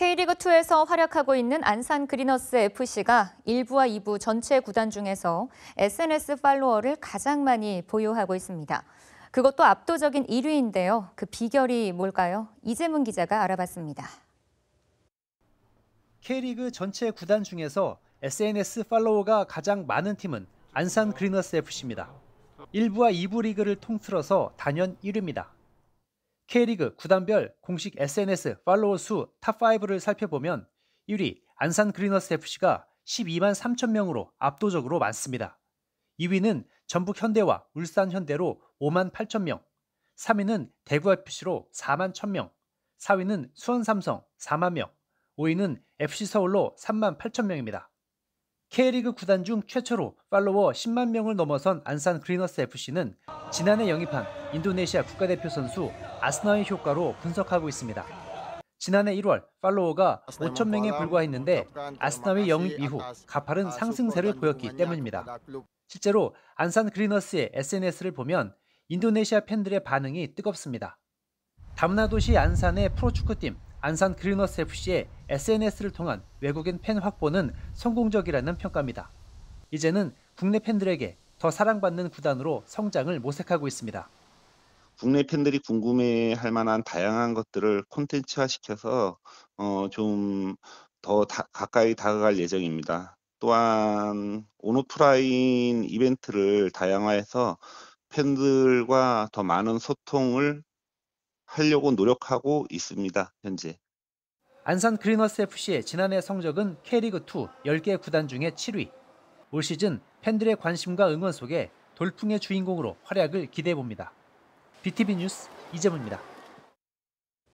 K리그2에서 활약하고 있는 안산 그리너스 FC가 1부와 2부 전체 구단 중에서 SNS 팔로워를 가장 많이 보유하고 있습니다. 그것도 압도적인 1위인데요. 그 비결이 뭘까요? 이재문 기자가 알아봤습니다. K리그 전체 구단 중에서 SNS 팔로워가 가장 많은 팀은 안산 그리너스 FC입니다. 1부와 2부 리그를 통틀어서 단연 1위입니다. K리그 구단별 공식 SNS 팔로워 수 탑5를 살펴보면 1위 안산 그리너스 FC가 12만 3천 명으로 압도적으로 많습니다. 2위는 전북 현대와 울산 현대로 5만 8천 명, 3위는 대구 FC로 4만 1천 명, 4위는 수원 삼성 4만 명, 5위는 FC 서울로 3만 8천 명입니다. K리그 구단 중 최초로 팔로워 10만 명을 넘어선 안산 그리너스 FC는 지난해 영입한 인도네시아 국가대표 선수 아스나의 효과로 분석하고 있습니다. 지난해 1월 팔로워가 5천 명에 불과했는데 아스나의 영입 이후 가파른 상승세를 보였기 때문입니다. 실제로 안산 그리너스의 SNS를 보면 인도네시아 팬들의 반응이 뜨겁습니다. 담나도시 안산의 프로축구팀 안산 그린너스 FC의 SNS를 통한 외국인 팬 확보는 성공적이라는 평가입니다. 이제는 국내 팬들에게 더 사랑받는 구단으로 성장을 모색하고 있습니다. 국내 팬들이 궁금해할 만한 다양한 것들을 콘텐츠화시켜서 어, 좀더 가까이 다가갈 예정입니다. 또한 온오프라인 이벤트를 다양화해서 팬들과 더 많은 소통을 하려고 노력하고 있습니다. 현재. 안산 그린워스 FC의 지난해 성적은 K리그 2 10개 구단 중에 7위. 올 시즌 팬들의 관심과 응원 속에 돌풍의 주인공으로 활약을 기대해 봅니다. BTV 뉴스 이재문입니다.